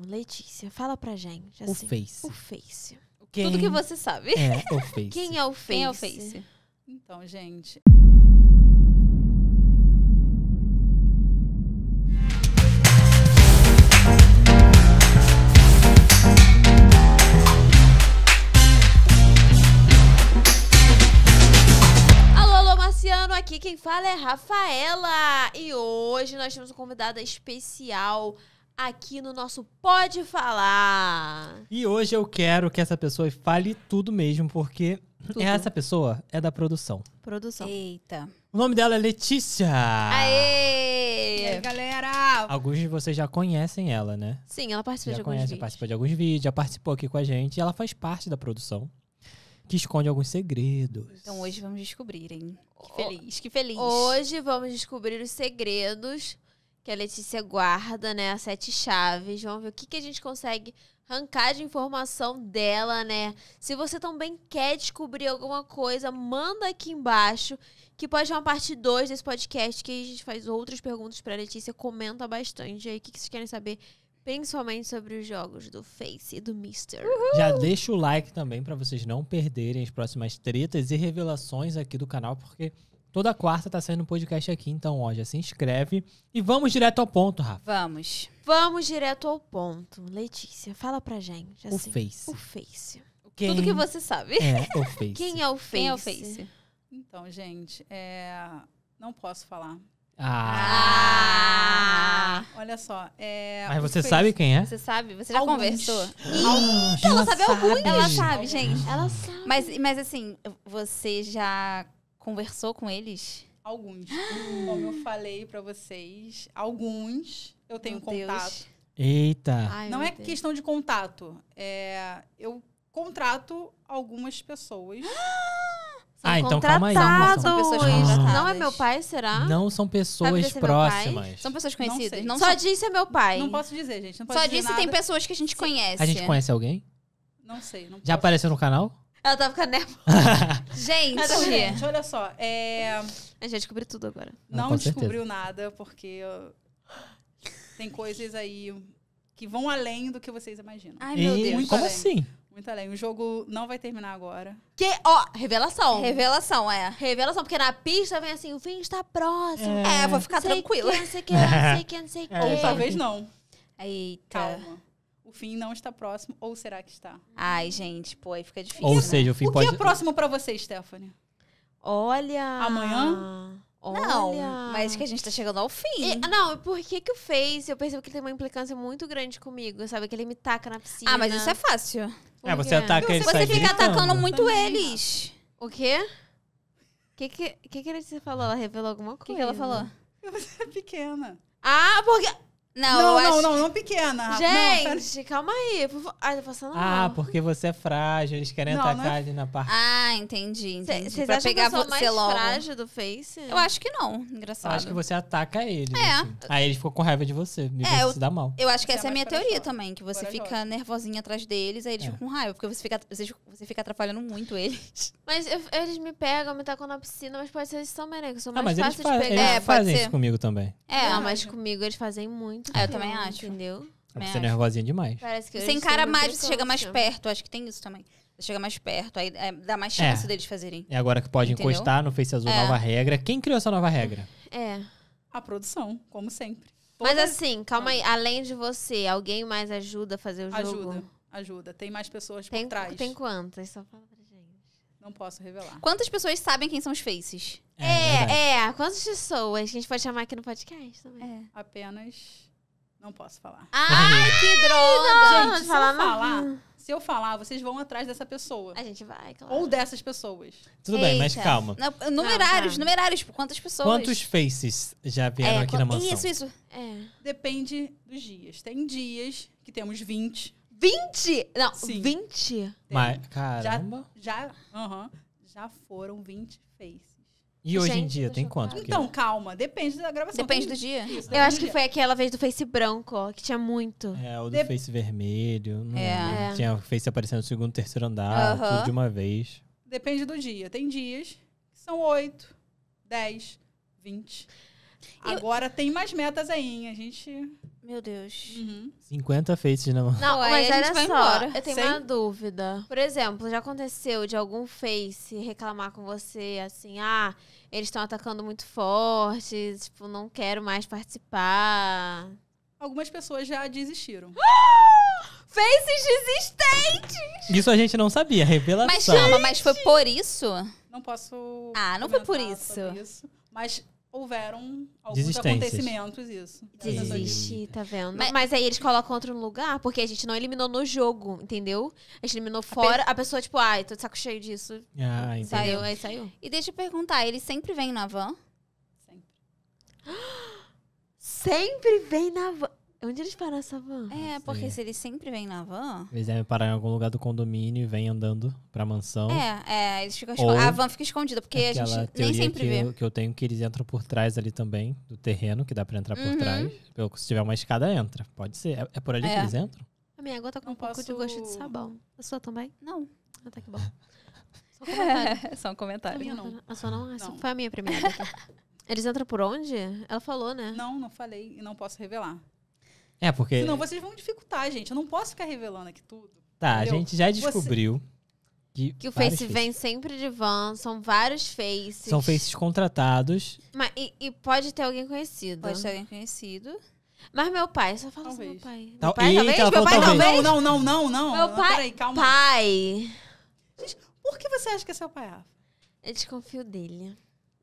Letícia, fala pra gente. Assim, o Face. O Face. Quem Tudo que você sabe. É o Face. É quem é o Face? Quem é o Face? Então, gente. aqui quem fala é Rafaela e hoje nós temos uma convidada especial, aqui no nosso Pode Falar. E hoje eu quero que essa pessoa fale tudo mesmo, porque tudo. essa pessoa é da produção. Produção. Eita. O nome dela é Letícia. Aê! E aí, galera? Alguns de vocês já conhecem ela, né? Sim, ela participa já de conhece, alguns vídeos. Participou de alguns vídeos, já participou aqui com a gente. ela faz parte da produção, que esconde alguns segredos. Então hoje vamos descobrir, hein? Que feliz, que feliz. Hoje vamos descobrir os segredos que a Letícia guarda, né? As sete chaves. Vamos ver o que, que a gente consegue arrancar de informação dela, né? Se você também quer descobrir alguma coisa, manda aqui embaixo, que pode ser uma parte 2 desse podcast, que a gente faz outras perguntas para Letícia, comenta bastante aí o que, que vocês querem saber, principalmente sobre os jogos do Face e do Mister. Uhul! Já deixa o like também para vocês não perderem as próximas tretas e revelações aqui do canal, porque Toda quarta tá saindo um podcast aqui, então, ó, já se inscreve. E vamos direto ao ponto, Rafa. Vamos. Vamos direto ao ponto. Letícia, fala pra gente. Assim, o Face. O Face. Quem Tudo que você sabe. É o Face. Quem é o Face? Quem é o Face? Então, gente, é... não posso falar. Ah. ah. Olha só. É, Mas você sabe quem é? Você sabe? Você já alguns. conversou? Alguns. Ela, ela sabe alguns. Ela sabe, gente. Ela sabe. Mas, mas assim, você já conversou com eles? Alguns. Como eu falei para vocês, alguns eu tenho meu contato. Deus. Eita! Ai, não é Deus. questão de contato. É, eu contrato algumas pessoas. São ah, então calma aí. Não são pessoas ah. Não é meu pai, será? Não são pessoas próximas. São pessoas conhecidas. Não, não Só são... disse é meu pai. Não posso dizer, gente. Posso Só dizer disse nada. tem pessoas que a gente conhece. A gente conhece alguém? Não sei. Não Já posso. apareceu no canal? Ela tá ficando nervosa. gente. Assim, gente, olha só. É... A gente descobriu tudo agora. Não, não descobriu nada, porque tem coisas aí que vão além do que vocês imaginam. Ai, meu e... Deus. Muito Como além. assim? Muito além. O jogo não vai terminar agora. Que, ó, revelação. Revelação, é. Revelação, porque na pista vem assim, o fim está próximo. É, é vou ficar sei tranquila. Que, não sei que, não sei que, não sei que. Ou talvez não. Eita. Calma o fim não está próximo, ou será que está? Ai, gente, pô, aí fica difícil. Ou né? seja, o fim o pode... O que é próximo para você, Stephanie? Olha... Amanhã? Não, Olha. mas que a gente tá chegando ao fim. E, não, por que que o Face? Eu percebo que ele tem uma implicância muito grande comigo, sabe? Que ele me taca na piscina. Ah, mas isso é fácil. É, por é, você ataca não, eles Você fica gritando. atacando muito Também. eles. O quê? O que que, que que a falou? Ela revelou alguma coisa? O que, que ela falou? Você é pequena. Ah, porque... Não, não, não, acho... não, não, pequena. Gente, não, calma aí. Ai, tá passando ah, mal. Ah, porque você é frágil, eles querem não, atacar é ali na parte. Ah, entendi. Vocês acham pegar que eu sou mais logo. frágil do Face? Eu acho que não, engraçado. Eu acho que você ataca ele. É. Assim. Aí ele ficou com raiva de você, me é, se dá mal. Eu acho que é essa é a minha teoria também, que você fica nervosinha atrás deles, aí eles é. ficam com raiva, porque você fica, você fica atrapalhando muito eles. Mas eu, eles me pegam, me tacam na piscina, mas pode ser eles também, né? Que eu sou ah, mais ah, mas fácil eles de pegar. Eles é, fazem isso comigo também. É, mas comigo eles fazem muito muito. Ah, eu também acho. Entendeu? É você é nervosinha demais. Parece que você encara mais, você chega mais perto. Acho que tem isso também. Você chega mais perto, aí é, dá mais é. chance é. deles fazerem. É agora que pode Entendeu? encostar no Face Azul é. nova regra. Quem criou essa nova regra? É. A produção, como sempre. Toda... Mas assim, calma aí. Além de você, alguém mais ajuda a fazer o jogo? Ajuda, ajuda. Tem mais pessoas tem, por trás. Tem quantas? Só fala pra gente. Não posso revelar. Quantas pessoas sabem quem são os faces? É, é. é. Quantas pessoas a gente pode chamar aqui no podcast também? É. Apenas não posso falar. Ai, que droga! Não, gente, se falar, eu falar, se eu falar, vocês vão atrás dessa pessoa. A gente vai, claro. Ou dessas pessoas. Tudo Eita. bem, mas calma. numerários, tá. numerários. Quantas pessoas? Quantos faces já vieram é, aqui na mansão? Isso, isso. É. Depende dos dias. Tem dias que temos 20. 20? Não, Sim. 20? Mas, é. caramba. Já, já, uh -huh, já foram 20 faces. E hoje Gente, em dia tem quanto? Porque... Então, é? calma, depende da gravação. Depende do dia. Isso, eu né? acho que foi aquela vez do Face branco, ó, que tinha muito. É, o do de... Face vermelho. Não é. é. Tinha o Face aparecendo no segundo, terceiro andar, uh -huh. tudo de uma vez. Depende do dia. Tem dias que são oito dez vinte Eu... Agora tem mais metas aí, hein? A gente meu Deus. Uhum. 50 feitos de namoro. Não, mas olha só, embora. eu tenho uma dúvida. Por exemplo, já aconteceu de algum face reclamar com você assim, ah, eles estão atacando muito forte, tipo, não quero mais participar. Algumas pessoas já desistiram. faces desistentes! Isso a gente não sabia, revelação. Mas chama, mas foi por isso? Não posso. Ah, não foi por isso. isso. Mas houveram alguns acontecimentos, isso. desiste tá vendo? Mas, mas, aí eles colocam outro lugar, porque a gente não eliminou no jogo, entendeu? A gente eliminou fora, a, pe... a pessoa, tipo, ai, ah, tô de saco cheio disso. Ah, entendeu. Saiu, aí saiu. E deixa eu perguntar, ele sempre vem na van? Sempre. sempre vem na van. Onde eles param essa van? É, porque se eles sempre vêm na van. Eles devem parar em algum lugar do condomínio e vêm andando pra mansão. É, é, eles ficam escond... A van fica escondida, porque a gente nem sempre que vê. Eu, que eu tenho que eles entram por trás ali também, do terreno, que dá pra entrar por uhum. trás. Se tiver uma escada, entra. Pode ser. É, é por ali é. que eles entram? A minha água tá com Não um pouco de gosto de sabão. A sua também? Não. Ah, tá que bom. Só um comentário. É, só um comentário. A, não. Tá a sua não? Essa não. foi a minha primeira. Eles entram por onde? Ela falou, né? Não, não falei e não posso revelar. É, porque. Senão vocês vão dificultar, gente. Eu não posso ficar revelando aqui tudo. Tá, entendeu? a gente já descobriu. Você... Que, que o Face faces. vem sempre de van, são vários faces. São faces contratados. Mas, e, e pode ter alguém conhecido. Pode ter alguém conhecido. Mas meu pai, só fala assim, meu pai. meu pai, talvez? Meu pai talvez. talvez? Não, não, não, não, Meu pai. Peraí, calma. Pai. Gente, por que você acha que é seu pai? Eu desconfio dele.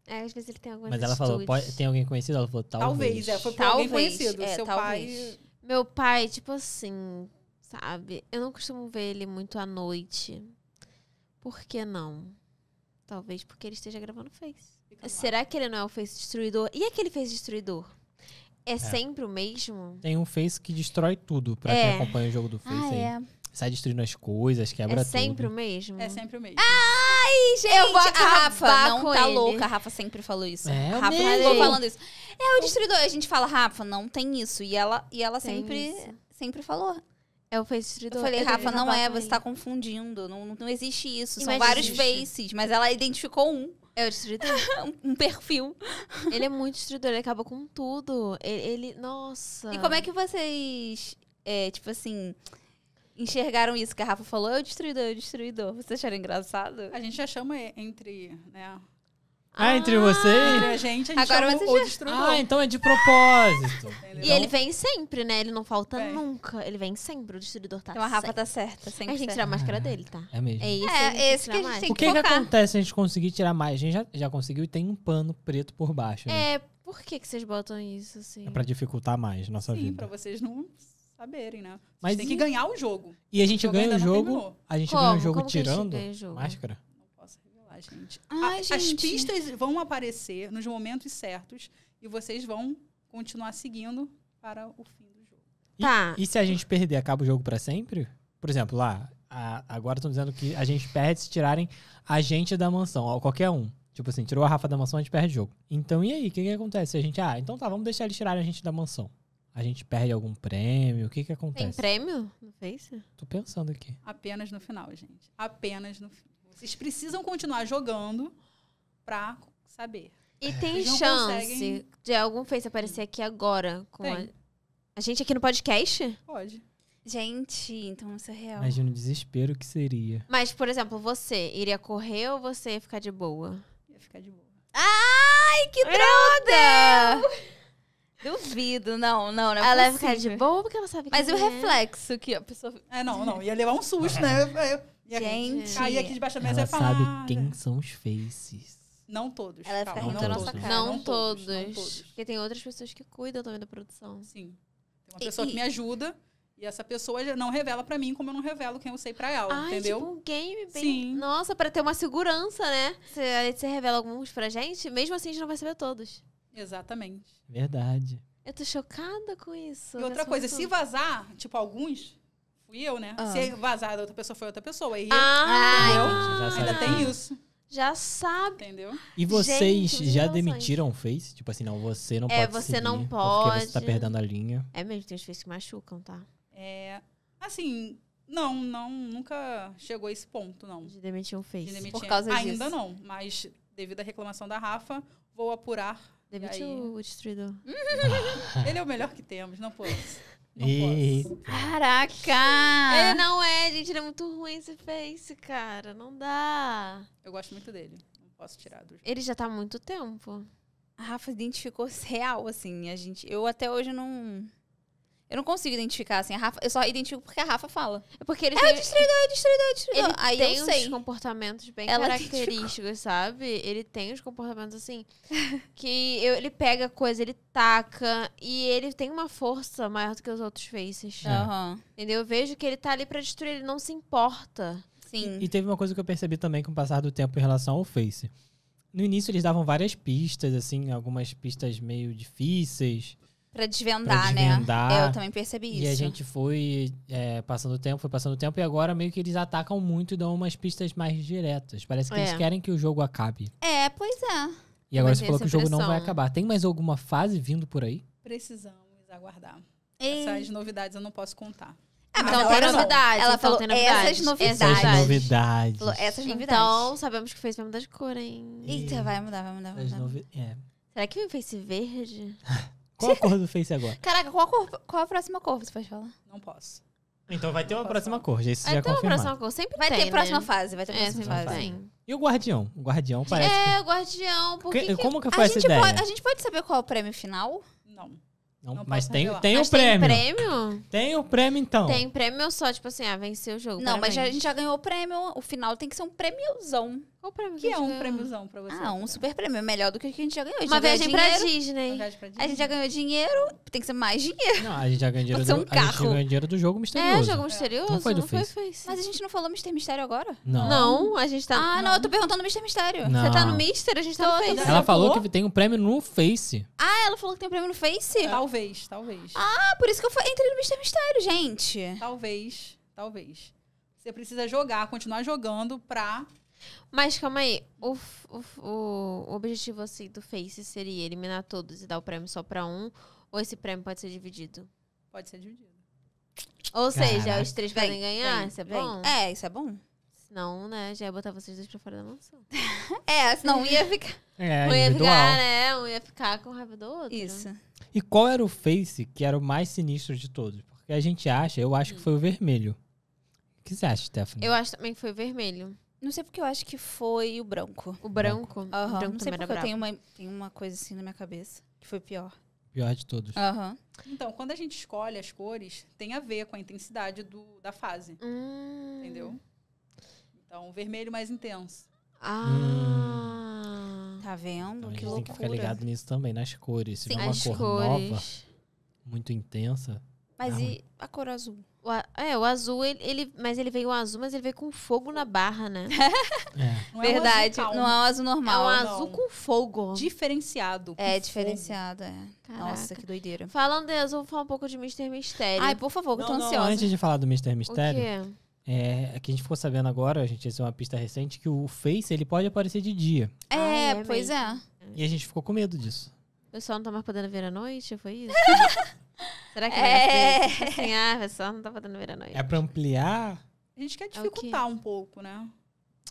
É, às vezes ele tem algumas Mas ela falou, pode, tem alguém conhecido? Ela falou, talvez. Talvez, é, foi por talvez, alguém conhecido. É, seu talvez. pai meu pai, tipo assim, sabe? Eu não costumo ver ele muito à noite. Por que não? Talvez porque ele esteja gravando Face. Será que ele não é o Face Destruidor? E aquele Face Destruidor? É, é. sempre o mesmo? Tem um Face que destrói tudo pra é. quem acompanha o jogo do Face ah, aí. É. Sai destruindo as coisas, quebra tudo. É sempre tudo. o mesmo? É sempre o mesmo. Ah! Ai, gente, eu vou acabar a Rafa não tá ele. louca. A Rafa sempre falou isso. É, a Rafa tá mesmo. ficou falando isso. É o destruidor. A gente fala, Rafa, não tem isso. E ela, e ela sempre, sempre falou. É o face destruidor. Eu falei, eu Rafa, não é, você tá confundindo. Não, não existe isso. São vários existe. faces, mas ela identificou um. É o destruidor. um, um perfil. Ele é muito destruidor, ele acaba com tudo. Ele, ele Nossa. E como é que vocês. É, tipo assim enxergaram isso que a Rafa falou, eu destruidor, eu destruidor. Vocês acharam engraçado? A gente já chama entre, né? Ah, entre ah. vocês? Entre a gente, a gente Agora chama o já... destruidor. Ah, então é de propósito. e ele vem sempre, né? Ele não falta nunca. Ele vem sempre, o destruidor tá Então a Rafa sempre. tá certa, sempre A gente tira a máscara ah, dele, tá? É mesmo. É, esse, é, esse que a gente tem que O que, que acontece se a gente conseguir tirar mais? A gente já, já conseguiu e tem um pano preto por baixo. Né? É, por que, que vocês botam isso assim? É pra dificultar mais nossa Sim, vida. Sim, pra vocês não saberem, né? Vocês Mas tem e... que ganhar o jogo. E a gente ganha o jogo. A gente ganha o jogo tirando máscara? Não posso revelar, gente. Ai, a, gente. As pistas vão aparecer nos momentos certos e vocês vão continuar seguindo para o fim do jogo. E, tá. E, se a gente perder, acaba o jogo para sempre? Por exemplo, lá, a, agora estão dizendo que a gente perde se tirarem a gente da mansão, qualquer um. Tipo assim, tirou a Rafa da mansão, a gente perde o jogo. Então e aí? O que, que acontece? A gente, ah, então tá, vamos deixar eles tirarem a gente da mansão. A gente perde algum prêmio? O que que acontece? Tem prêmio no Face? Tô pensando aqui. Apenas no final, gente. Apenas no final. Vocês precisam continuar jogando pra saber. E tem Vocês chance conseguem... de algum Face aparecer aqui agora com a... a... gente aqui no podcast? Pode. Gente, então isso é real. Imagina o desespero que seria. Mas, por exemplo, você iria correr ou você ia ficar de boa? Ia ficar de boa. Ai, que droga! Duvido, não, não, não é Ela vai ficar de boa porque ela sabe Mas e o é. reflexo que a pessoa... É, não, assim. não, ia levar um susto, né? Ia Gente... cair aqui debaixo da mesa ela e falar... sabe quem são os faces. Não todos. Ela fica rindo da nossa cara. Não, não, todos, não, todos. Porque tem outras pessoas que cuidam também da produção. Sim. Tem uma pessoa e, que me ajuda... E essa pessoa não revela para mim como eu não revelo quem eu sei para ela, Ai, entendeu? Tipo um game bem... Sim. Nossa, para ter uma segurança, né? Você, você revela alguns pra gente, mesmo assim a gente não vai saber todos. Exatamente. Verdade. Eu tô chocada com isso. E outra coisa, se vazar, tipo, alguns, fui eu, né? Ah. Se vazar da outra pessoa, foi outra pessoa. Aí ah. eu, ainda tem isso. Já sabe. Entendeu? E vocês Gente, já demitiram o Face? Tipo assim, não, você não é, pode você não pode. Porque você tá perdendo a linha. É mesmo, tem os Face que machucam, tá? É. Assim, não, não, nunca chegou a esse ponto, não. De demitir um Face. De demitir. Por causa Ainda disso. Ainda não, mas devido à reclamação da Rafa, vou apurar Demite o, o destruidor. Ele é o melhor que temos, não posso. Não posso. Caraca! Ele não é, gente. Ele é muito ruim esse face, cara. Não dá. Eu gosto muito dele. Não posso tirar do jogo. Ele já tá há muito tempo. A Rafa identificou real, assim. A gente, eu até hoje não eu não consigo identificar, assim, a Rafa. Eu só identifico porque a Rafa fala. É Porque ele é destruidor, é destruidor, é distraidor. Aí tem eu sei. comportamentos bem Ela característicos, identificou. sabe? Ele tem os comportamentos, assim, que eu, ele pega coisa, ele taca. E ele tem uma força maior do que os outros faces. Uhum. Entendeu? Eu vejo que ele tá ali pra destruir, ele não se importa. Sim. E, e teve uma coisa que eu percebi também com o passar do tempo em relação ao face. No início eles davam várias pistas, assim, algumas pistas meio difíceis Pra desvendar, pra né? desvendar, né? Eu também percebi e isso. E a gente foi é, passando o tempo, foi passando o tempo, e agora meio que eles atacam muito e dão umas pistas mais diretas. Parece que é. eles querem que o jogo acabe. É, pois é. E agora Mas você falou que o jogo não vai acabar. Tem mais alguma fase vindo por aí? Precisamos aguardar. Ei. Essas novidades eu não posso contar. Ah, então tem novidades. Ela então falou novidades. essas novidades. Essas novidades. Falou, essas então, novidades. Então, sabemos que o Face vai mudar de cor, hein? Eita, vai mudar, vai mudar, vai mudar. Novi... É. Será que o fez verde? Qual a cor do Face agora? Caraca, qual a, cor, qual a próxima cor você pode falar? Não posso. Então vai ter uma próxima cor, já isso vai já então confirmado. Próxima cor. Sempre vai tem, ter né? próxima fase, vai ter é, próxima fase. Sim. E o Guardião? O Guardião é, parece. É, que... o Guardião, porque. Que, como que foi essa ideia? Pode, a gente pode saber qual é o prêmio final? Não. Não, não mas tem, tem mas o prêmio. Tem prêmio? Tem o prêmio, então. Tem prêmio só, tipo assim, ah, venceu o jogo. Não, mas já, a gente já ganhou o prêmio. O final tem que ser um prêmiozão. Qual prêmio que, que é um ganhou? prêmiozão pra você? Ah, um super prêmio. É melhor do que o que a gente já ganhou. Uma viagem, dinheiro, pra Disney. uma viagem pra Disney. A gente já ganhou dinheiro, tem que ser mais dinheiro. Não, a gente já ganhou dinheiro, do, um carro. A gente ganhou dinheiro do jogo é, misterioso. É, jogo misterioso. Não foi do não Face. Foi Mas a gente não falou Mr. Mistério agora? Não. Não, a gente tá... Ah, não, eu tô perguntando Mr. Mistério. Não. Você tá no Mister, a gente tá no Face. Ela falou que tem um prêmio no Face. Ah, ela falou que tem um prêmio no Face? Talvez, talvez. Ah, por isso que eu entrei no Mr. Mistério, gente. Talvez, talvez. Você precisa jogar, continuar jogando pra mas calma aí, o, o, o objetivo assim, do Face seria eliminar todos e dar o prêmio só pra um? Ou esse prêmio pode ser dividido? Pode ser dividido. Ou Caraca. seja, os três vem, podem ganhar? Vem, isso é vem. bom? É, isso é bom. Senão, né, já ia botar vocês dois pra fora da mansão. é, senão um ia ficar. É, é um ia ficar, né? Um ia ficar com raiva do outro. Isso. E qual era o Face que era o mais sinistro de todos? Porque a gente acha, eu acho que hum. foi o vermelho. O que você acha, Stephanie? Eu acho também que foi o vermelho. Não sei porque eu acho que foi o branco. O branco? Aham. Uhum. Não sei porque eu tenho uma, tenho uma coisa assim na minha cabeça que foi pior. Pior de todos. Uhum. Então, quando a gente escolhe as cores, tem a ver com a intensidade do, da fase. Hum. Entendeu? Então, o vermelho mais intenso. Ah. Hum. Tá vendo? Então, que loucura. Tem que ficar ligado nisso também, nas cores. Se Sim, uma cor cores. nova, muito intensa, mas e a cor azul? O a, é, o azul, ele, ele, mas ele veio azul, mas ele veio com fogo na barra, né? É. é. Não Verdade, é um não é um azul normal. É um não. azul com fogo. Diferenciado. Com é, diferenciado, é. Caraca. Nossa, que doideira. Falando azul vamos falar um pouco de Mr. Mistério. Ai, por favor, não, tô não, ansiosa. Antes de falar do Mr. Mistério, é, é, que a gente ficou sabendo agora, a gente essa é uma pista recente, que o Face, ele pode aparecer de dia. É, ah, é pois é. E a gente ficou com medo disso. O pessoal não tá mais podendo ver à noite, foi isso? Será que é, é assim, ah, a não tá fazendo ver a noite? É pra ampliar? A gente quer é dificultar um pouco, né?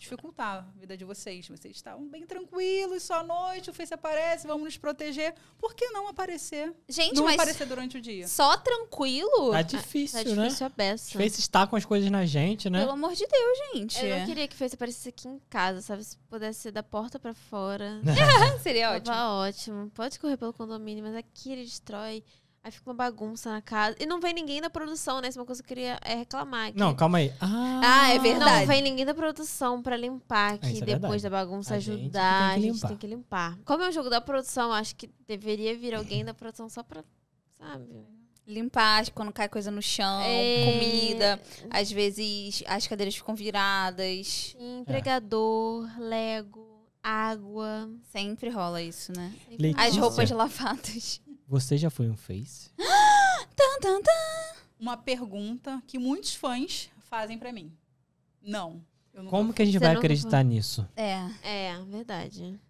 Dificultar a vida de vocês. Vocês estavam bem tranquilos, só à noite, o Face aparece, vamos nos proteger. Por que não aparecer? Gente, não mas aparecer durante o dia. Só tranquilo? Tá difícil, ah, tá né? difícil a é peça. O Face está com as coisas na gente, né? Pelo amor de Deus, gente. Eu não queria que o Face aparecesse aqui em casa, sabe? Se pudesse ser da porta para fora. Seria ótimo. Tava ótimo. Pode correr pelo condomínio, mas aqui ele destrói. Aí fica uma bagunça na casa. E não vem ninguém da produção, né? Isso é uma coisa que eu queria é reclamar. Não, calma aí. Ah, ah, é verdade. Não vem ninguém da produção pra limpar ah, aqui é depois verdade. da bagunça a ajudar. Gente a gente tem que limpar. Como é um jogo da produção, acho que deveria vir alguém da produção só pra, sabe? Limpar quando cai coisa no chão, é... comida. Às vezes as cadeiras ficam viradas. Empregador, lego água. Sempre rola isso, né? Letícia. As roupas lavadas. Você já foi um face? Uma pergunta que muitos fãs fazem para mim. Não. Como que a gente vai acreditar foi... nisso? É, é, verdade.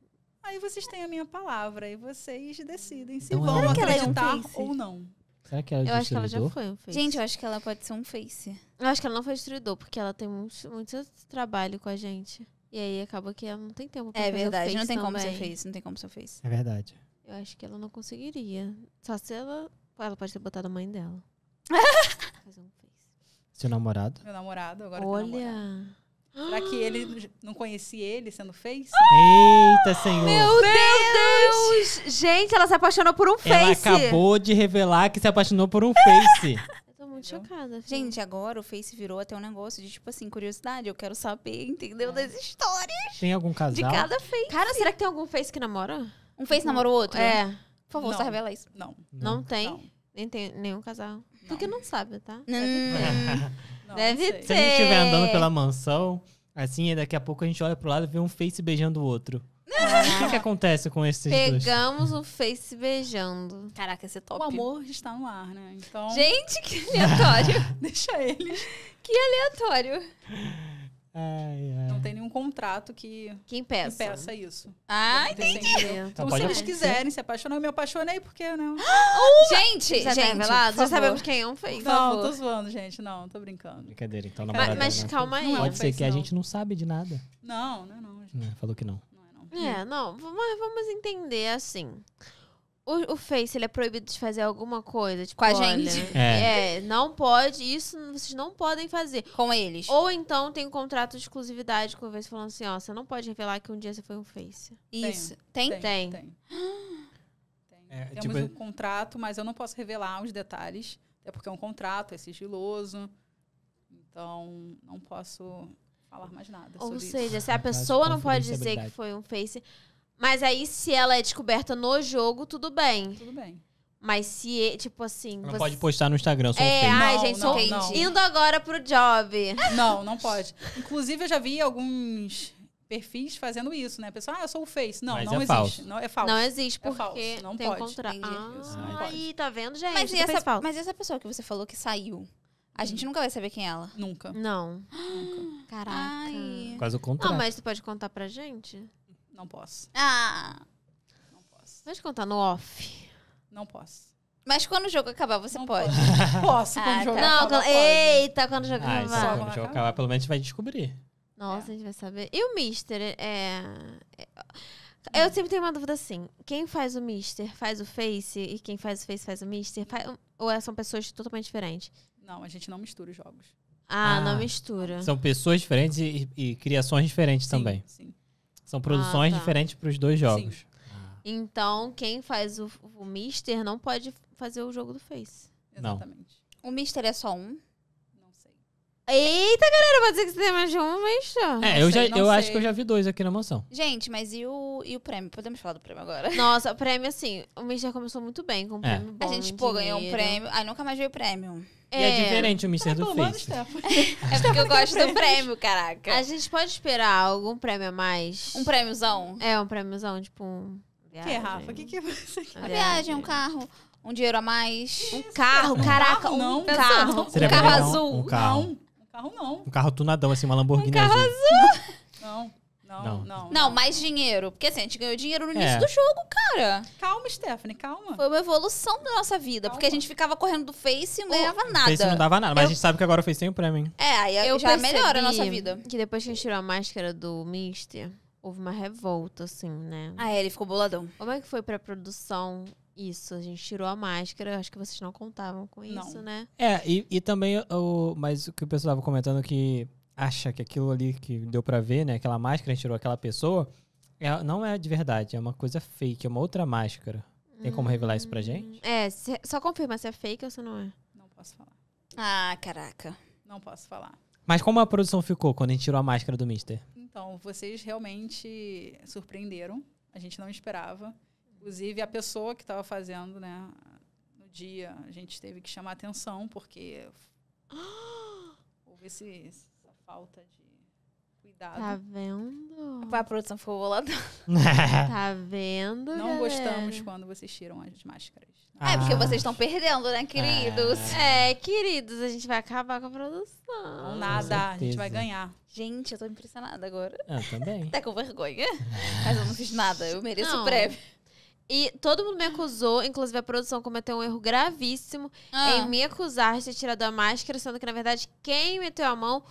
Aí vocês têm a minha palavra e vocês decidem se então, vão acreditar é um ou não. Será que ela é Eu acho que ela já foi um face. Gente, eu acho que ela pode ser um face. Eu acho que ela não foi destruidor, porque ela tem muito, muito trabalho com a gente. E aí acaba que ela não tem tempo pra É verdade, não tem também. como ser face, não tem como ser face. É verdade. Eu acho que ela não conseguiria. Só se ela. Ela pode ter botado a mãe dela. Seu namorado? Meu namorado, agora Olha. Será que ele não conhecia ele sendo face? Eita, senhor! Meu Deus! Deus! Gente, ela se apaixonou por um ela face. Ela acabou de revelar que se apaixonou por um face. Eu tô muito chocada. Filho. Assim. Gente, agora o face virou até um negócio de, tipo assim, curiosidade. Eu quero saber, entendeu? É. Das histórias. Tem algum casal? De cada face. Cara, será que tem algum face que namora? Um fez uhum. namorou o outro? É. Por favor, não. só revela isso. Não. Não, não tem? Não. Nem tem nenhum casal. Porque não sabe, tá? Hum. Deve ter. Deve ter. Se a gente estiver andando pela mansão, assim, daqui a pouco a gente olha pro lado e vê um face beijando o outro. Ah. O que, que, acontece com esses Pegamos dois? o Face beijando. Caraca, esse é top. O amor está no ar, né? Então... Gente, que aleatório. Deixa eles. Que aleatório. Ai, é, ai. É. Não tem nenhum contrato que, que impeça. impeça isso. Ah, entendi. Então, se eles quiserem se apaixonar, eu me apaixonei porque, não. Né? Uh, gente, já tá gente, já sabemos quem é um fez. Não, tô zoando, gente. Não, tô brincando. Brincadeira, então na Mas, mas né? calma aí. É pode ser que a gente não sabe de nada. Não, não é não. Gente. Falou que não. não, é, não. É, não, mas vamos entender assim. O, o, Face, ele é proibido de fazer alguma coisa? Tipo, com a gente? É. é. não pode, isso vocês não podem fazer. Com eles. Ou então tem um contrato de exclusividade com o Face falando assim, ó, você não pode revelar que um dia você foi um Face. Isso. Tem? Tem. Tem. tem. tem. É, Temos tipo... um contrato, mas eu não posso revelar os detalhes. É porque é um contrato, é sigiloso. Então, não posso falar mais nada. Ou seja, isso. se a pessoa não pode é dizer que foi um Face, mas aí, se ela é descoberta no jogo, tudo bem. Tudo bem. Mas se, tipo assim. Não você... pode postar no Instagram, sou É, ai, não, gente, sou não. indo agora pro job. Não, não pode. Inclusive, eu já vi alguns perfis fazendo isso, né? A pessoa, ah, eu sou o Face. Não, Mas não é existe. Falso. Não, é falso. Não existe, é porque é falso. não tem pode. Contra... Ah, isso, não aí, pode. tá vendo, gente? Mas e, essa, mas e essa pessoa que você falou que saiu? A gente nunca vai saber quem é ela. Nunca. Não. Nunca. Caraca. Ai. Quase o contrário. Não, mas tu pode contar pra gente? Não posso. Ah! Não posso. Pode contar no off. Não posso. Mas quando o jogo acabar, você não pode. Posso, quando ah, o jogo tá. acabar. Não, eita, quando o jogo ah, acabar. Quando o jogo acabar, pelo menos a gente vai descobrir. Nossa, é. a gente vai saber. E o Mister? É... é hum. Eu sempre tenho uma dúvida assim: quem faz o Mister faz o Face? E quem faz o Face faz o Mister? Faz... Ou é, são pessoas totalmente diferentes? Não, a gente não mistura os jogos. Ah, ah não mistura. São pessoas diferentes e, e criações diferentes sim, também. Sim. São ah, produções ah, tá. diferentes para os dois jogos. Ah. Então, quem faz o, o Mister não pode fazer o jogo do Face. Exatamente. Não. O Mister é só um. Eita, galera, pode ser que você tenha mais de um, mas. Tá. É, eu, já, eu acho que eu já vi dois aqui na mansão. Gente, mas e o, e o prêmio? Podemos falar do prêmio agora? Nossa, o prêmio, assim, o mês começou muito bem com um é. prêmio bom. A gente, pô, ganhou um prêmio. Aí nunca mais veio prêmio. É. E é diferente o Mr. Tá, do Face. é porque eu gosto do prêmio, caraca. A gente pode esperar algum prêmio a mais? Um prêmiozão? É, um prêmiozão, tipo um. Viagem. Que, Rafa? O que, que você quer? Uma viagem, um carro um dinheiro a mais. Um carro, caraca, um, carro. um carro. azul. Um carro. Carro não. Um carro tunadão, assim, uma Lamborghini. Um carro azul. azul. não. Não, não, não, não. mais dinheiro. Porque assim, a gente ganhou dinheiro no início é. do jogo, cara. Calma, Stephanie, calma. Foi uma evolução da nossa vida. Calma. Porque a gente ficava correndo do Face e não ganhava nada. face não dava nada, mas eu... a gente sabe que agora o Face tem o um prêmio, É, aí eu já melhora a nossa vida. Que depois que a gente tirou a máscara do Mister, houve uma revolta, assim, né? Ah, é, ele ficou boladão. Como é que foi pra produção? Isso, a gente tirou a máscara, acho que vocês não contavam com não. isso, né? É, e, e também, o, mas o que o pessoal estava comentando que acha que aquilo ali que deu para ver, né? Aquela máscara, a gente tirou aquela pessoa, é, não é de verdade, é uma coisa fake, é uma outra máscara. Tem como revelar isso pra hum, gente? É, cê, só confirma se é fake ou se não é. Não posso falar. Ah, caraca. Não posso falar. Mas como a produção ficou quando a gente tirou a máscara do Mister? Então, vocês realmente surpreenderam. A gente não esperava. Inclusive, a pessoa que estava fazendo, né, no dia, a gente teve que chamar atenção, porque houve esse, essa falta de cuidado. Tá vendo? A produção ficou volada. tá vendo? Não galera? gostamos quando vocês tiram as máscaras. Ah. É, porque vocês estão perdendo, né, queridos? É. é. queridos, a gente vai acabar com a produção. Nada, a gente vai ganhar. Gente, eu tô impressionada agora. Eu também. até com vergonha. Mas eu não fiz nada, eu mereço não. o prêmio. E todo mundo me acusou, inclusive a produção cometeu um erro gravíssimo ah. em me acusar de ter tirado a máscara, sendo que, na verdade, quem meteu a mão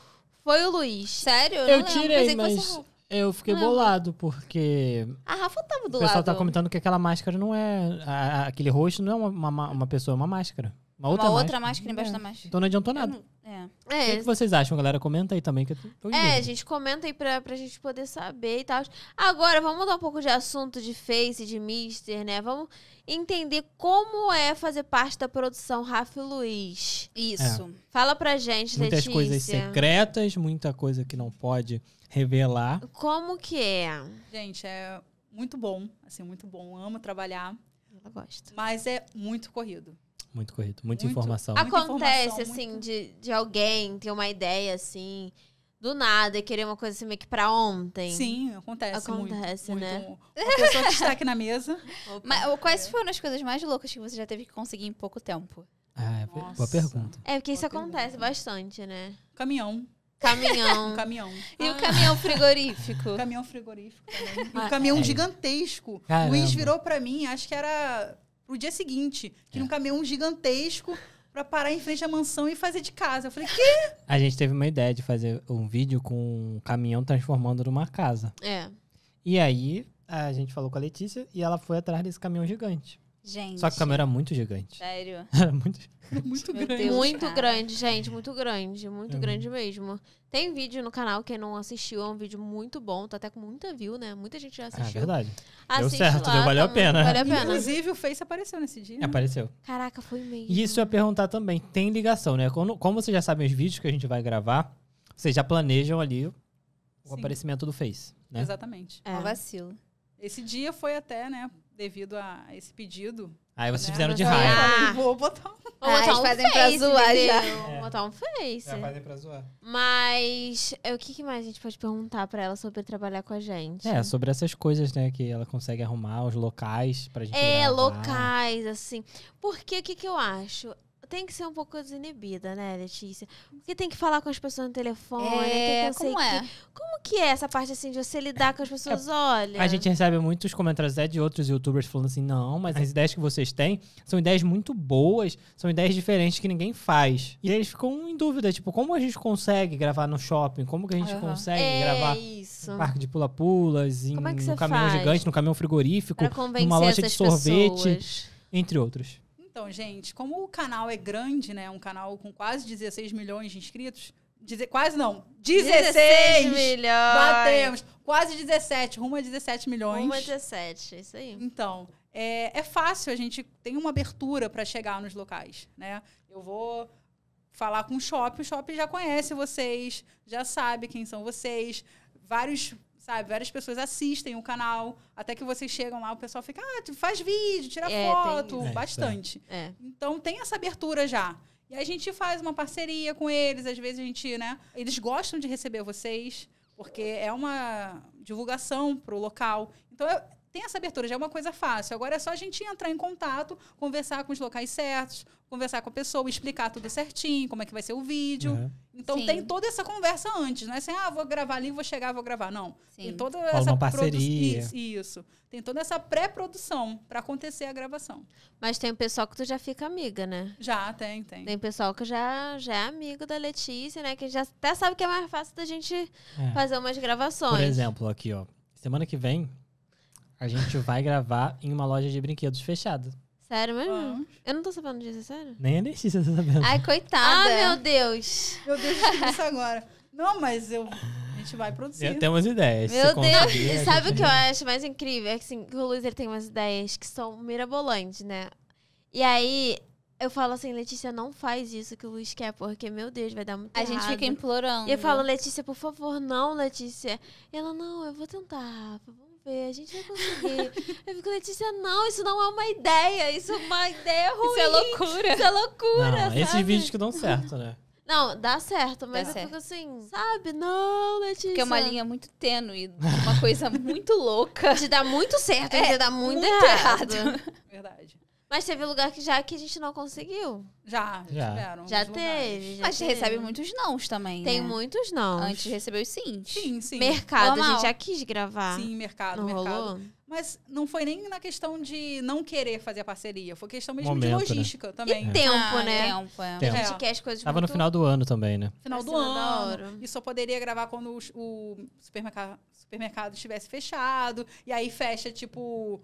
foi o Luiz. Sério? Eu, eu tirei, mas eu fiquei não. bolado, porque... A Rafa tava do lado. O pessoal tá lado. tá comentando que aquela máscara não é... A, aquele rosto não é uma, uma, uma pessoa, é uma máscara. Uma outra, uma outra máscara. máscara embaixo é. da máscara. Então não adiantou nada. é. é. O que, é que, vocês acham, galera? Comenta aí também. Que eu tô é, gente, comenta aí pra, pra gente poder saber e tal. Agora, vamos mudar um pouco de assunto de Face, de Mister, né? Vamos entender como é fazer parte da produção Rafa Luiz. Isso. É. Fala pra gente, Muitas Letícia. coisas secretas, muita coisa que não pode revelar. Como que é? Gente, é muito bom. Assim, muito bom. Amo trabalhar. Ela gosta. Mas é muito corrido muito corrido, muita muito, informação. Acontece, informação, assim, muito... de, de alguém ter uma ideia, assim, do nada e querer uma coisa assim, meio que pra ontem. Sim, acontece. Acontece, muito, né? Muito. Uma pessoa que está aqui na mesa. Mas, quais foram as coisas mais loucas que você já teve que conseguir em pouco tempo? Ah, é boa pergunta. É, porque boa isso acontece bastante, né? Caminhão. Caminhão. caminhão. E ah. o caminhão frigorífico? caminhão frigorífico também. E o ah, caminhão é. gigantesco. Caramba. Luiz virou para mim, acho que era pro dia seguinte, que é. num caminhão gigantesco para parar em frente à mansão e fazer de casa. Eu falei, que? A gente teve uma ideia de fazer um vídeo com um caminhão transformando numa casa. É. E aí a gente falou com a Letícia e ela foi atrás desse caminhão gigante. Gente. Só que a câmera era muito gigante. Sério? Era muito Muito grande. Deus, muito cara. grande, gente. Muito grande. Muito É. grande mesmo. Tem vídeo no canal, quem não assistiu, é um vídeo muito bom. Tá até com muita view, né? Muita gente já ah, é assistiu. É verdade. Assiste certo, lá, deu- valeu a tá pena. Valeu a pena. Inclusive, o Face apareceu nesse dia. Apareceu. Caraca, foi mesmo. E isso eu ia perguntar também. Tem ligação, né? como vocês já sabem os vídeos que a gente vai gravar, vocês já planejam ali o Sim. aparecimento do Face, né? Exatamente. É. Um vacilo. Esse dia foi até, né, devido a esse pedido. Aí vocês né? fizeram de raiva. Ah, vou botar um. Vou botar um fazem face, pra zoar já. É. Vou botar um face. É, fazem pra zoar. Mas é, o que, que, mais a gente pode perguntar pra ela sobre trabalhar com a gente? É, sobre essas coisas, né, que ela consegue arrumar, os locais pra gente. É, gravar. locais, assim. Porque o que, que eu acho? tem que ser um pouco desinibida, né, Letícia? Porque tem que falar com as pessoas no telefone, né, é, como que, é? Como que é essa parte assim de você lidar com as pessoas? É, olha. A gente recebe muitos comentários até de outros youtubers falando assim: "Não, mas as ideias que vocês têm são ideias muito boas, são ideias diferentes que ninguém faz". E eles ficam em dúvida, tipo, como a gente consegue gravar no shopping? Como que a gente uhum. consegue é gravar isso. no parque de pula-pulas, em é no caminhão faz? gigante, no caminhão frigorífico, numa loja de sorvete, pessoas? entre outros. Então, gente, como o canal é grande, né? Um canal com quase 16 milhões de inscritos. Deze... Quase não. 16, 16 milhões. Batemos. Quase 17. Rumo a 17 milhões. Rumo a 17, isso aí. Então, é, é fácil. A gente tem uma abertura para chegar nos locais, né? Eu vou falar com o shopping. O shopping já conhece vocês, já sabe quem são vocês. Vários sabe? Várias pessoas assistem o canal, até que vocês chegam lá, o pessoal fica, ah, faz vídeo, tira é, foto, tem... É, é. bastante. É. Então tem essa abertura já. E a gente faz uma parceria com eles, às vezes a gente, né? Eles gostam de receber vocês, porque é uma divulgação pro local. Então, tem essa abertura, já é uma coisa fácil. Agora é só a gente entrar em contato, conversar com os locais certos, conversar com a pessoa, explicar tudo certinho, como é que vai ser o vídeo. Uhum. Então Sim. tem toda essa conversa antes, não é assim, ah, vou gravar ali, vou chegar, vou gravar. Não. Sim. Tem toda Ou essa parceria. Isso, isso. Tem toda essa pré-produção para acontecer a gravação. Mas tem o pessoal que tu já fica amiga, né? Já, tem, tem. Tem pessoal que já, já é amigo da Letícia, né? Que já até sabe que é mais fácil da gente é. fazer umas gravações. Por exemplo, aqui, ó. Semana que vem a gente vai gravar em uma loja de brinquedos fechada. Sério mesmo? Eu não tô sabendo disso, é sério? Nem a é Letícia tá sabendo. Ai, coitada. Ah, meu Deus. Meu Deus, isso agora. Não, mas eu... A gente vai produzir. Eu tenho umas ideias. Meu Deus. sabe o que eu acho mais incrível? É que, assim, o Luiz ele tem umas ideias que são mirabolantes, né? E aí, eu falo assim, Letícia, não faz isso que o Luiz quer, porque, meu Deus, vai dar muito A errado. gente fica implorando. E eu falo, Letícia, por favor, não, Letícia. E ela, não, eu vou tentar, por favor a gente vai conseguir. eu fico, Letícia, não, isso não é uma ideia, isso é uma ideia ruim. Isso é loucura. Isso é loucura, não, Esses vídeos que dão certo, né? Não, dá certo, mas dá eu certo. fico assim, sabe? Não, Letícia. Porque é uma linha muito tênue, uma coisa muito louca. De dar muito certo, é, de dar muito, muito errado. errado. Verdade. Mas teve lugar que já que a gente não conseguiu. Já, já tiveram. Já teve. Já Mas teve. recebe muitos nãos também. Tem né? muitos não. Antes recebeu os sim. Sim, sim. Mercado, a gente já quis gravar. Sim, mercado, não mercado. Rolou? Mas não foi nem na questão de não querer fazer a parceria, foi questão mesmo Momento, de né? logística né? também. E tempo, ah, né? Tempo, é. Tempo. A gente quer as coisas Tava muito... no final do ano também, né? Final do ano. E só poderia gravar quando o supermercado, supermercado estivesse fechado. E aí fecha, tipo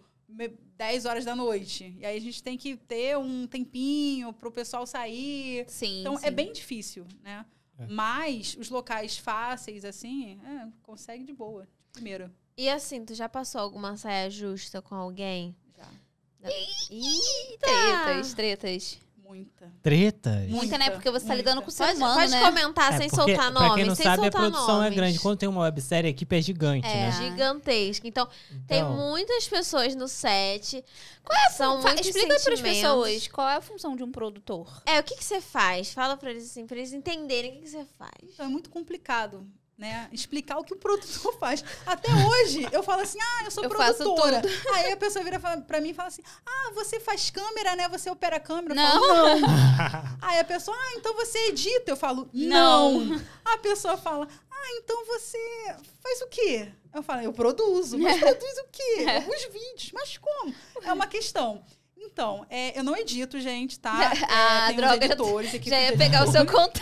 10 horas da noite. E aí a gente tem que ter um tempinho para o pessoal sair. Sim, então é sim. é bem difícil, né? É. Mas os locais fáceis, assim, é, consegue de boa, de primeira. E assim, tu já passou alguma saia justa com alguém? Já. Eita! Tretas, tretas. Muita. Treta? Muita, né? Porque você tá lidando com o seu pode, pode né? comentar é, sem porque, soltar nome. Pra quem não sem sabe, a produção é nomes. é grande. Quando tem uma websérie, a equipe é gigante, é, né? gigantesca. Então, então, tem muitas pessoas no set. Qual é a são fa... Explica para as pessoas qual é a função de um produtor. É, o que, que você faz? Fala para eles assim, para eles entenderem o que, que você faz. Então, é muito complicado né? Explicar o que o produtor faz. Até hoje, eu falo assim, ah, eu sou eu produtora. Aí a pessoa vira pra mim e fala assim, ah, você faz câmera, né? Você opera câmera? Não. Falo, não. Aí a pessoa, ah, então você edita? Eu falo, não. não. A pessoa fala, ah, então você faz o quê? Eu falo, eu produzo. Mas produz o quê? É. os vídeos. Mas como? É uma questão. Então, é, eu não edito, gente, tá? É, ah, tem droga. Editores, já ia pegar editor. o seu contato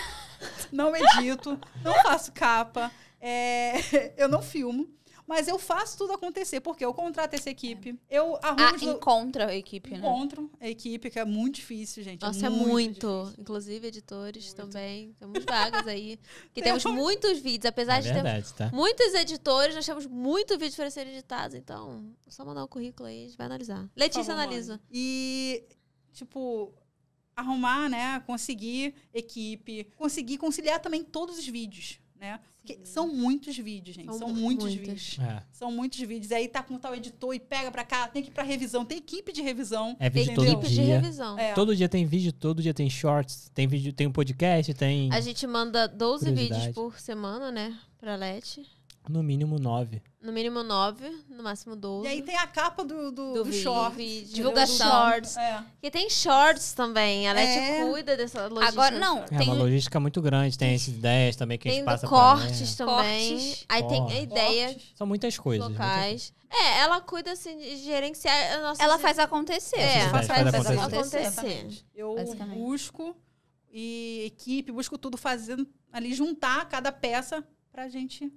não edito, não faço capa, é, eu não filmo. Mas eu faço tudo acontecer, porque eu contrato essa equipe, é. eu arrumo... Ah, de... encontra a equipe, né? Encontro a equipe, que é muito difícil, gente. É Nossa, é muito. muito. Inclusive, editores muito. também. Temos vagas aí. Que temos muitos vídeos, apesar é de verdade, ter tá? muitos editores, nós temos muitos vídeos para serem editados. Então, só mandar o um currículo aí, a gente vai analisar. Letícia favor, analisa. Mãe. E, tipo, arrumar, né, conseguir equipe, conseguir conciliar também todos os vídeos, né? Porque são muitos vídeos, gente, são, são muitos, muitos, vídeos. É. São muitos vídeos. Aí tá com tal editor e pega para cá, tem que ir para revisão, tem equipe de revisão. É vídeo entendeu? todo dia. revisão. É. Todo dia tem vídeo, todo dia tem shorts, tem vídeo, tem um podcast, tem A gente manda 12 vídeos por semana, né, para Leti. No mínimo nove. No mínimo nove, no máximo doze E aí tem a capa do, do, do, do short. Divulga shorts. É. E tem shorts também. A te é. cuida dessa logística. Agora, não. É tem uma logística muito grande. Tem esses ideias também que tem a gente passa cortes pra, né? também. Cortes. Aí tem a ideia. Cortes. São muitas coisas. Locais. É, ela cuida assim, de gerenciar a nossa... Ela faz acontecer. É, ela faz, faz acontecer. acontecer. Eu busco e equipe, busco tudo fazendo ali, juntar cada peça pra gente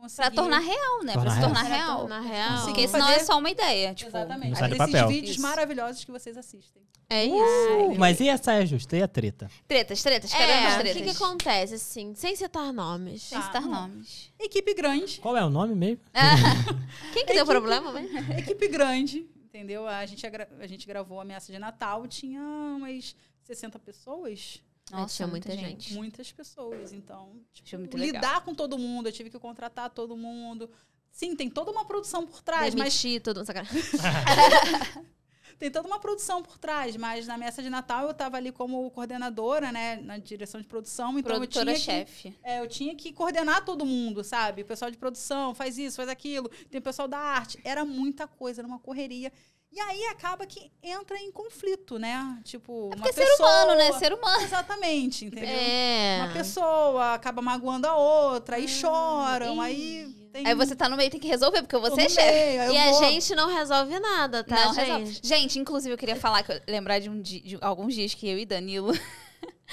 Conseguir... Pra tornar real, né? Tornar pra se tornar real. real. Tornar real. Porque senão é fazer... é só uma ideia. Tipo, Exatamente. Esses papel. vídeos isso. maravilhosos que vocês assistem. É isso. Uh, mas e a saia é justa? E a treta? Tretas, tretas. É, tretas. O que, que acontece, assim? Sem citar nomes. Sem citar ah, nomes. Equipe grande. Qual é o nome mesmo? Ah. Quem que deu Equipe... problema? Mesmo? Equipe grande, entendeu? A gente, a gente gravou Ameaça de Natal. Tinha umas 60 pessoas né? Nossa, tinha muita gente. gente. Muitas pessoas. Então, tipo, lidar legal. com todo mundo, eu tive que contratar todo mundo. Sim, tem toda uma produção por trás, Demitir, mas. todo mundo. tem toda uma produção por trás, mas na mesa de Natal eu estava ali como coordenadora, né, na direção de produção, então produtora eu tinha chefe. Que, é, eu tinha que coordenar todo mundo, sabe? O pessoal de produção faz isso, faz aquilo, tem o pessoal da arte, era muita coisa, era uma correria. E aí acaba que entra em conflito, né? Tipo, é uma pessoa, é ser humano, né? Ser humano. Exatamente, entendeu? É. Uma pessoa acaba magoando a outra, aí ah, choram, e... aí tem... Aí você tá no meio tem que resolver, porque você é chefe. E a gente não resolve nada, tá, não, gente? Resolve. Gente, inclusive eu queria falar, que eu, lembrar de, um dia, de alguns dias que eu e Danilo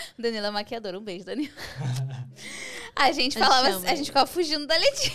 é maquiadora, um beijo, Danilo. A gente falava, a gente ficava fugindo da Letícia.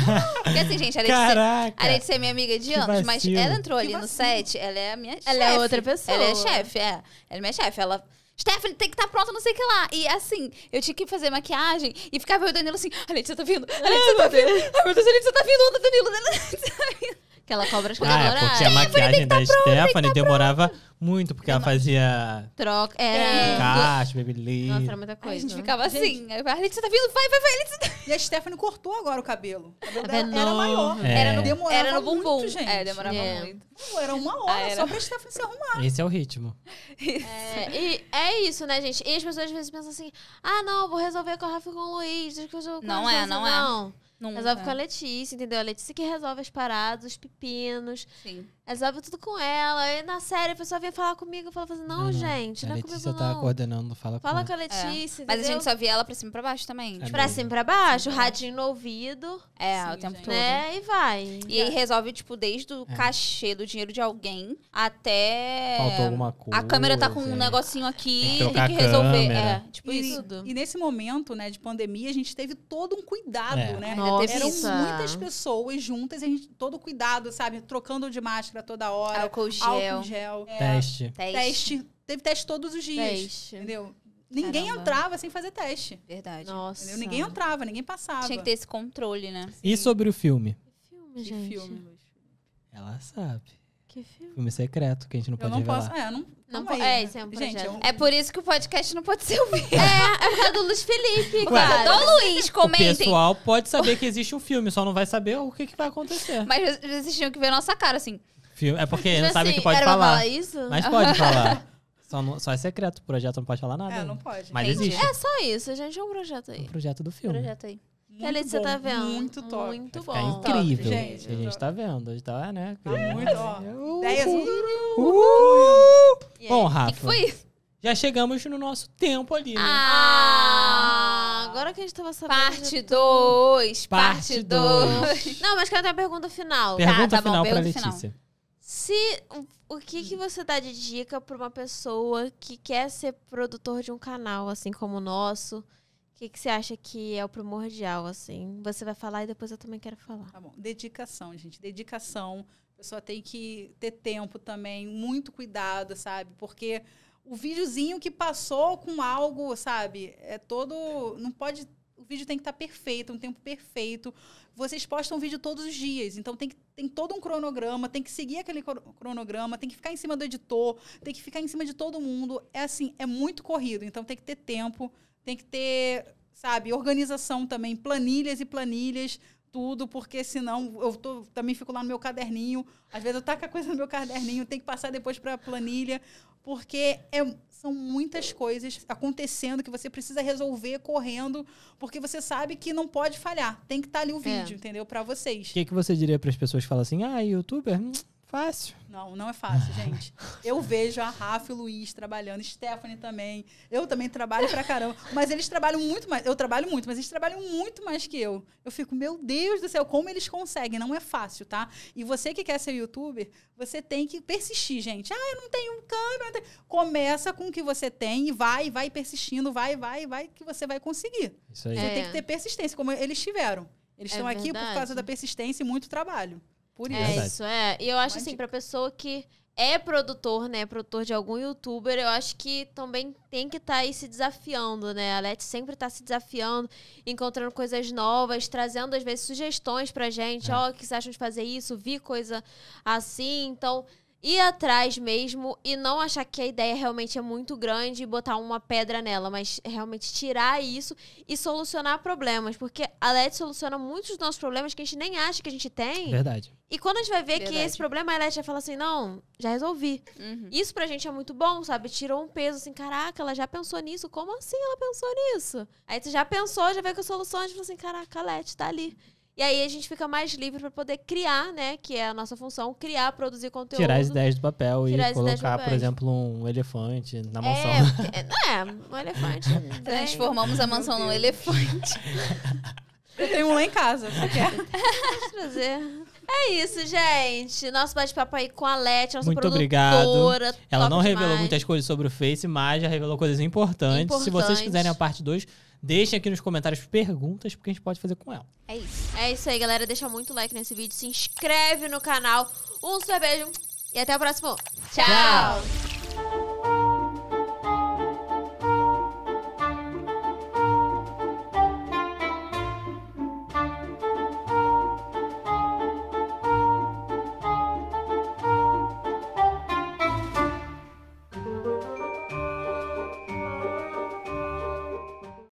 Porque assim, gente, a Letícia, Caraca, a Letícia é minha amiga de anos, mas ela entrou ali no set, ela é a minha chefe. Ela é outra pessoa. Ela é chefe, é. Ela é minha chefe, ela... Stephanie, tem que estar tá pronta, não sei o que lá. E assim, eu tinha que fazer maquiagem e ficava e o Danilo assim, a Letícia tá vindo, a Letícia tá vindo, ai meu Deus, a Letícia tá vindo, a Danilo, a tá que ela cobra as coisas. Ah, é porque a maquiagem tá da tá Stephanie demorava muito, porque ela fazia. Troca. Era. É. Caixa, Babyliss. Nossa, era muita coisa. a gente ficava assim. Aí, Arlene, você tá vindo? Vai, vai, vai. Tá e a Stephanie cortou agora o cabelo. O cabelo dela era maior. É. Era no, demorava era no bumbum. Muito, é, gente. É, demorava muito. era uma hora ah, só pra Stephanie se arrumar. Esse é o ritmo. É, e é isso, né, gente? E as pessoas às vezes pensam assim: ah, não, vou resolver com a Rafa e com o Luiz. Não é, não é. Nunca. Resolve com a Letícia, entendeu? A Letícia que resolve as paradas, os pepinos. Sim resolve tudo com ela. E na série a pessoa vinha falar comigo, falava assim, não, não uhum. gente, não é comigo Você Tá coordenando, fala, fala com, com a Letícia, é. Mas a gente só via ela pra cima e pra baixo também. É tipo. pra cima e pra baixo, Sim. Uhum. radinho no ouvido. É, Sim, o tempo gente. todo. Né? E vai. E aí resolve, tipo, desde o é. cachê do dinheiro de alguém até... Faltou alguma coisa. A câmera tá com um é. negocinho aqui, tem que, tem que resolver. É, tipo e, isso. E nesse momento, né, de pandemia, a gente teve todo um cuidado, é. né? Nossa. Eram muitas pessoas juntas, a gente, todo cuidado, sabe? Trocando de máscara máscara toda hora. Álcool gel. Álcool gel. É, teste. Teste. Teve teste todos os dias. Teste. Entendeu? Ninguém Caramba. entrava sem fazer teste. Verdade. Nossa. Entendeu? Ninguém entrava, ninguém passava. Tinha que ter esse controle, né? Sim. E sobre o filme? Que filme, gente? Que filme? Ela sabe. Que filme? Filme secreto, que a gente não eu pode não revelar. Posso, é, não, não pode. É, isso né? é um projeto. Gente, É por isso que o podcast não pode ser ouvido. é, é por causa do Luiz Felipe, cara. Do Luiz, comentem. O pessoal pode saber que existe um filme, só não vai saber o que, que vai acontecer. Mas vocês tinham que ver a nossa cara, assim... Filme. É porque tipo não sabe o que assim, pode falar. falar isso? Mas pode falar. Só, não, só é secreto, o projeto não pode falar nada. É, não pode. Mas Entendi. existe. É só isso, gente. É um projeto aí. Um projeto do filme. projeto aí. Muito Ele, você tá vendo? Muito top. Muito bom. É incrível. gente, a gente tá vendo. Tá, né? É, muito, ó. Uh, uh, uh. Bom, Rafa. Que foi isso? Já chegamos no nosso tempo ali, né? Ah, ah. agora que a gente tava sabendo. Parte 2. Parte 2. Não, mas quero até a pergunta final. Pergunta tá, tá final bom, pra Letícia. Final. Se o que que você dá de dica para uma pessoa que quer ser produtor de um canal assim como o nosso? O que, que você acha que é o primordial assim? Você vai falar e depois eu também quero falar. Tá bom. Dedicação, gente. Dedicação. A pessoa tem que ter tempo também, muito cuidado, sabe? Porque o videozinho que passou com algo, sabe? É todo. Não pode o vídeo tem que estar tá perfeito, um tempo perfeito. Vocês postam vídeo todos os dias, então tem, que, tem todo um cronograma, tem que seguir aquele cronograma, tem que ficar em cima do editor, tem que ficar em cima de todo mundo. É assim, é muito corrido, então tem que ter tempo, tem que ter, sabe, organização também, planilhas e planilhas tudo, porque senão eu tô, também fico lá no meu caderninho. Às vezes eu taco a coisa no meu caderninho, tem que passar depois para a planilha, porque é, são muitas coisas acontecendo que você precisa resolver correndo, porque você sabe que não pode falhar. Tem que estar tá ali o é. vídeo, é. entendeu? Para vocês. O que, que você diria para as pessoas que falam assim: ah, youtuber? Hum, Fácil. Não, não é fácil, gente. Eu vejo a Rafa e o Luiz trabalhando, Stephanie também. Eu também trabalho pra caramba. Mas eles trabalham muito mais. Eu trabalho muito, mas eles trabalham muito mais que eu. Eu fico, meu Deus do céu, como eles conseguem? Não é fácil, tá? E você que quer ser youtuber, você tem que persistir, gente. Ah, eu não tenho câmera. Não tenho... Começa com o que você tem e vai, vai persistindo, vai, vai, vai, que você vai conseguir. Isso aí. Você é. tem que ter persistência, como eles tiveram. Eles é estão verdade. aqui por causa da persistência e muito trabalho. Por é isso. É Verdade. isso, é. E eu acho Uma assim, dica. pra pessoa que é produtor, né? Produtor de algum youtuber, eu acho que também tem que estar tá aí se desafiando, né? A Leti sempre está se desafiando, encontrando coisas novas, trazendo, às vezes, sugestões pra gente. É. Ó, é. oh, o que vocês acham de fazer isso? Vi coisa assim. Então, ir atrás mesmo e não achar que a ideia realmente é muito grande e botar uma pedra nela, mas realmente tirar isso e solucionar problemas, porque a LED soluciona muitos dos nossos problemas que a gente nem acha que a gente tem. Verdade. E quando a gente vai ver Verdade. que esse problema, a LED já fala assim, não, já resolvi. Uhum. Isso pra gente é muito bom, sabe? Tirou um peso assim, caraca, ela já pensou nisso? Como assim ela pensou nisso? Aí você já pensou, já veio com a solução, a gente fala assim, caraca, a LED tá ali. E aí a gente fica mais livre para poder criar, né? Que é a nossa função, criar, produzir conteúdo. Tirar as ideias do papel e colocar, por exemplo, um elefante na é, mansão. É, é um elefante. Transformamos a mansão num elefante. Eu tenho um lá em casa, você quer? É isso, gente. Nosso bate-papo aí com a Leti, nossa Muito produtora. Obrigado. Ela não demais. revelou muitas coisas sobre o Face, mas já revelou coisas importantes. Importante. Se vocês quiserem a parte 2, Deixem aqui nos comentários perguntas, porque a gente pode fazer com ela. É isso. É isso aí, galera. Deixa muito like nesse vídeo, se inscreve no canal. Um super beijo e até o próximo. Tchau. Tchau.